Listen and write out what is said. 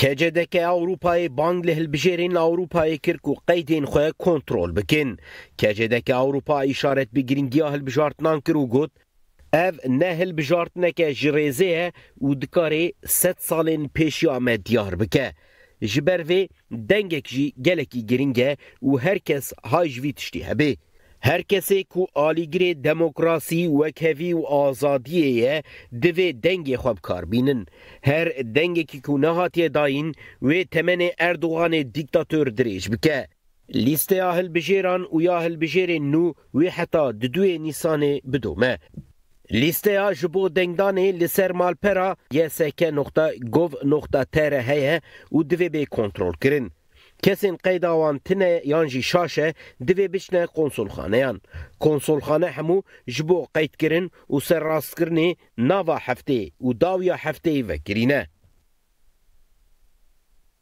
کجدکه اوروپای بانگ له البجرین اوروپای کرکو قیدین خو کنترل بکن کجدکه اوروپا اشارت بگیرین گیاه البجارتنان کرو گوت اف نه البجارتنکه جریزه او دکاری 100 سالین پیشی آمد دیار بکه جبر وی دنگک جی گلکی گرینگه و هرکس هاجوی تشتی هبه هر کسی کو آلیگر دموکراسی و کوی و آزادیه دوی دنگ خوب کار بینن هر دنگی که کو نهاتی داین و تمن اردوغان دیکتاتور دریج بکه لیسته اهل بجیران و یا اهل بجیر نو و حتی ددوی نیسان بدومه لیسته جبو دنگدانه لسر مالپرا یسکه نقطه گوف نقطه تره هیه و دوی به کنترل کرن Kesên qeyda wan tune yan jî şaşe divê biçne konsolxaneyan. Konsolxane hemû ji bo qeydkirin û serrastkirinê nava hefteyê û dawiya hefteyê vekirîne.